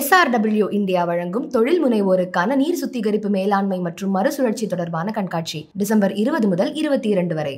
SRW India வழங்கும் தொழில் முனைவோருக்கான நீர் சுத்திகரிப்பு மேலாண்மை மற்றும் மறுசுழற்சி தொடர்பான கண்காட்சி டிசம்பர் இருபது முதல் இருபத்தி இரண்டு வரை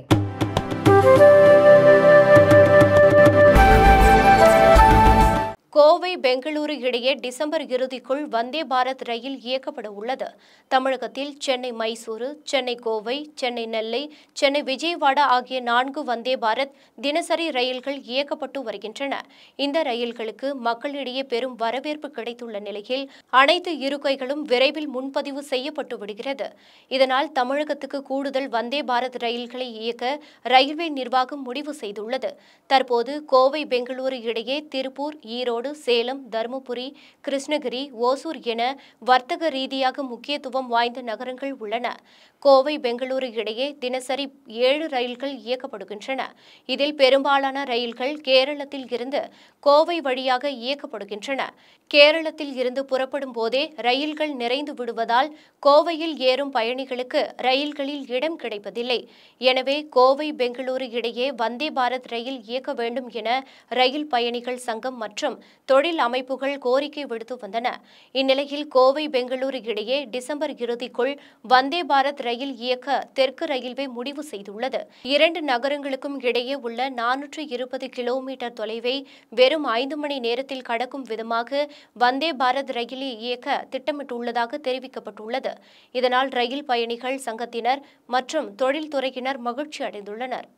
கோவை பெங்களூரு இடையே டிசம்பர் இறுதிக்குள் வந்தே பாரத் ரயில் இயக்கப்பட உள்ளது தமிழகத்தில் சென்னை மைசூரு சென்னை கோவை சென்னை நெல்லை சென்னை விஜயவாடா ஆகிய நான்கு வந்தே பாரத் தினசரி ரயில்கள் இயக்கப்பட்டு வருகின்றன இந்த ரயில்களுக்கு மக்களிடையே பெரும் வரவேற்பு கிடைத்துள்ள நிலையில் அனைத்து இருக்கைகளும் விரைவில் முன்பதிவு செய்யப்பட்டு விடுகிறது இதனால் தமிழகத்துக்கு கூடுதல் வந்தே பாரத் ரயில்களை இயக்க ரயில்வே நிர்வாகம் முடிவு செய்துள்ளது தற்போது கோவை பெங்களூரு இடையே திருப்பூர் ஈரோடு சேலம் தருமபுரி கிருஷ்ணகிரி ஓசூர் என வர்த்தக ரீதியாக முக்கியத்துவம் வாய்ந்த நகரங்கள் உள்ளன கோவை பெங்களூரு இடையே தினசரி ஏழு ரயில்கள் இயக்கப்படுகின்றன இதில் பெரும்பாலான ரயில்கள் கேரளத்தில் இருந்து கோவை வழியாக இயக்கப்படுகின்றன கேரளத்தில் இருந்து புறப்படும் போதே ரயில்கள் நிறைந்து விடுவதால் கோவையில் ஏறும் பயணிகளுக்கு ரயில்களில் இடம் கிடைப்பதில்லை எனவே கோவை பெங்களூரு இடையே வந்தே பாரத் ரயில் இயக்க வேண்டும் என ரயில் பயணிகள் சங்கம் மற்றும் தொழில் அமைப்புகள் கோரிக்கை விடுத்து வந்தன இந்நிலையில் கோவை பெங்களூரு இடையே டிசம்பர் இறுதிக்குள் வந்தே பாரத் ரயில் இயக்க தெற்கு ரயில்வே முடிவு செய்துள்ளது இரண்டு நகரங்களுக்கும் இடையே உள்ள நானூற்று இருபது கிலோமீட்டர் தொலைவை வெறும் ஐந்து மணி நேரத்தில் கடக்கும் விதமாக வந்தே பாரத் ரயிலை இயக்க திட்டமிட்டுள்ளதாக தெரிவிக்கப்பட்டுள்ளது இதனால் ரயில் பயணிகள் சங்கத்தினர் மற்றும் தொழில்துறையினர் மகிழ்ச்சி அடைந்துள்ளனர்